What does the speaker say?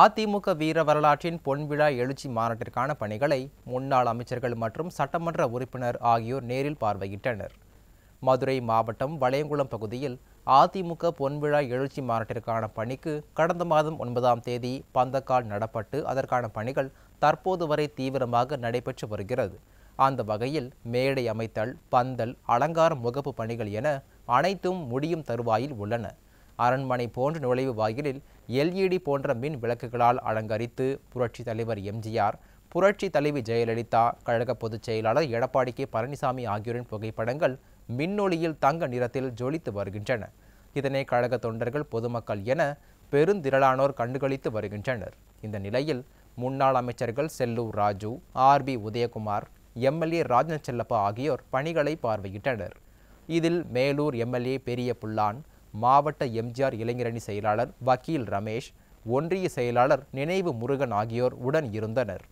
அதிமுக வீர வரலாற்றின் பொன்விழா எழுச்சி மாநாட்டிற்கான பணிகளை முன்னாள் அமைச்சர்கள் மற்றும் சட்டமன்ற உறுப்பினர் ஆகியோர் நேரில் பார்வையிட்டனர் மதுரை மாவட்டம் வளையங்குளம் பகுதியில் அதிமுக பொன்விழா எழுச்சி மாநாட்டிற்கான பணிக்கு கடந்த மாதம் ஒன்பதாம் தேதி பந்தக்கால் நடப்பட்டு அதற்கான பணிகள் தற்போது வரை தீவிரமாக நடைபெற்று வருகிறது அந்த வகையில் மேடை அமைத்தல் பந்தல் அலங்கார முகப்பு பணிகள் என அனைத்தும் முடியும் தருவாயில் உள்ளன அரண்மனை போன்ற நுழைவு வாயிலில் எல்இடி போன்ற மின் விளக்குகளால் அலங்கரித்து புரட்சி தலைவர் எம்ஜிஆர் புரட்சி தலைவி ஜெயலலிதா கழக பொதுச் செயலாளர் எடப்பாடி கே பழனிசாமி ஆகியோரின் புகைப்படங்கள் மின்னொளியில் தங்க நிறத்தில் ஜொலித்து வருகின்றன இதனை கழக தொண்டர்கள் பொதுமக்கள் என பெருந்திரளானோர் கண்டுகளித்து வருகின்றனர் இந்த நிலையில் முன்னாள் அமைச்சர்கள் Sellur Raju R B Udhayakumar MLA Rajan Chellappa ஆகியோர் பணிகளை பார்வையிட்டனர் இதில் மேலூர் எம்எல்ஏ பெரிய புல்லான் மாவட்ட எம்ஜிஆர் இளைஞரணி செயலாளர் வக்கீல் ரமேஷ் ஒன்றிய செயலாளர் நினைவு முருகன் ஆகியோர் உடன் இருந்தனர்